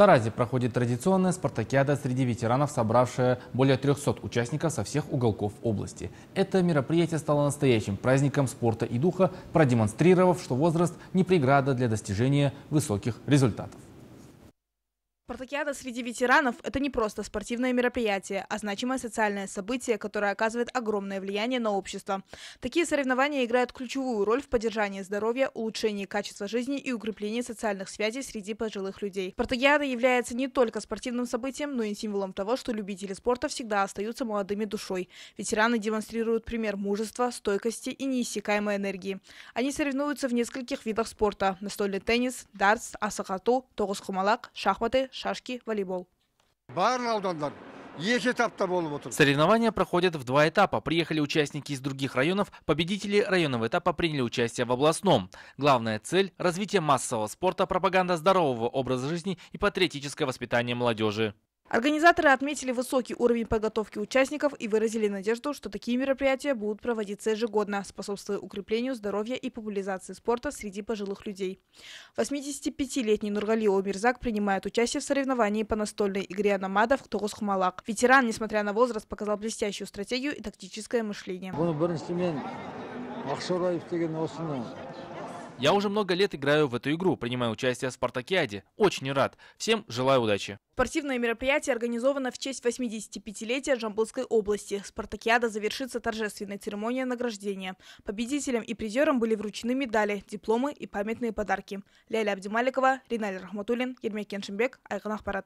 Таразе проходит традиционная спартакиада среди ветеранов, собравшая более 300 участников со всех уголков области. Это мероприятие стало настоящим праздником спорта и духа, продемонстрировав, что возраст не преграда для достижения высоких результатов. Спартакиада среди ветеранов – это не просто спортивное мероприятие, а значимое социальное событие, которое оказывает огромное влияние на общество. Такие соревнования играют ключевую роль в поддержании здоровья, улучшении качества жизни и укреплении социальных связей среди пожилых людей. Спартакиада является не только спортивным событием, но и символом того, что любители спорта всегда остаются молодыми душой. Ветераны демонстрируют пример мужества, стойкости и неиссякаемой энергии. Они соревнуются в нескольких видах спорта – настольный теннис, дартс, асахату, тогос шахматы, шашки, волейбол. Соревнования проходят в два этапа. Приехали участники из других районов. Победители районного этапа приняли участие в областном. Главная цель – развитие массового спорта, пропаганда здорового образа жизни и патриотическое воспитание молодежи. Организаторы отметили высокий уровень подготовки участников и выразили надежду, что такие мероприятия будут проводиться ежегодно, способствуя укреплению здоровья и популяризации спорта среди пожилых людей. 85-летний Нургали Мирзак принимает участие в соревновании по настольной игре «Аномадов» «Тогус Хумалак». Ветеран, несмотря на возраст, показал блестящую стратегию и тактическое мышление. Я уже много лет играю в эту игру, принимаю участие в Спартакиаде. Очень рад. Всем желаю удачи. Спортивное мероприятие организовано в честь 85-летия Жамбулской области. Спартакиада завершится торжественной церемонией награждения. Победителям и призерам были вручены медали, дипломы и памятные подарки. Ляля Абдималикова, Риналь Рахматуллин, Ермяк Кеншимбек, Айкан Ахпарат.